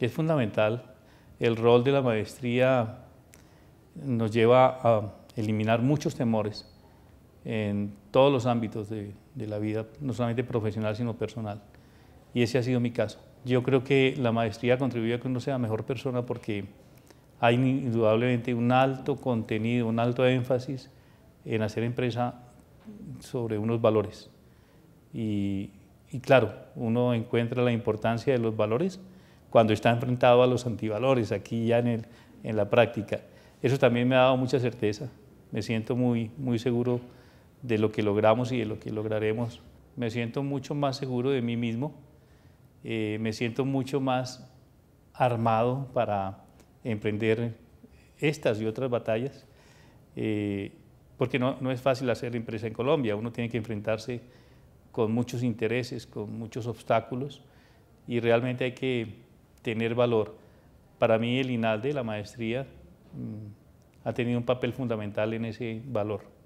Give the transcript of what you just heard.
es fundamental. El rol de la maestría nos lleva a eliminar muchos temores en todos los ámbitos de, la vida, no solamente profesional, sino personal. Y ese ha sido mi caso. Yo creo que la maestría contribuye a que uno sea mejor persona porque hay indudablemente un alto contenido, un alto énfasis en hacer empresa sobre unos valores. Y, y claro, uno encuentra la importancia de los valores cuando está enfrentado a los antivalores aquí ya en, el, en la práctica. Eso también me ha dado mucha certeza. Me siento muy, muy seguro de lo que logramos y de lo que lograremos. Me siento mucho más seguro de mí mismo. Eh, me siento mucho más armado para emprender estas y otras batallas. Eh, porque no, no, es fácil hacer empresa en Colombia. Uno tiene que enfrentarse con muchos intereses, con muchos obstáculos y realmente hay que tener valor. Para mí el INALDE, la maestría, mm, ha tenido un papel fundamental en ese valor.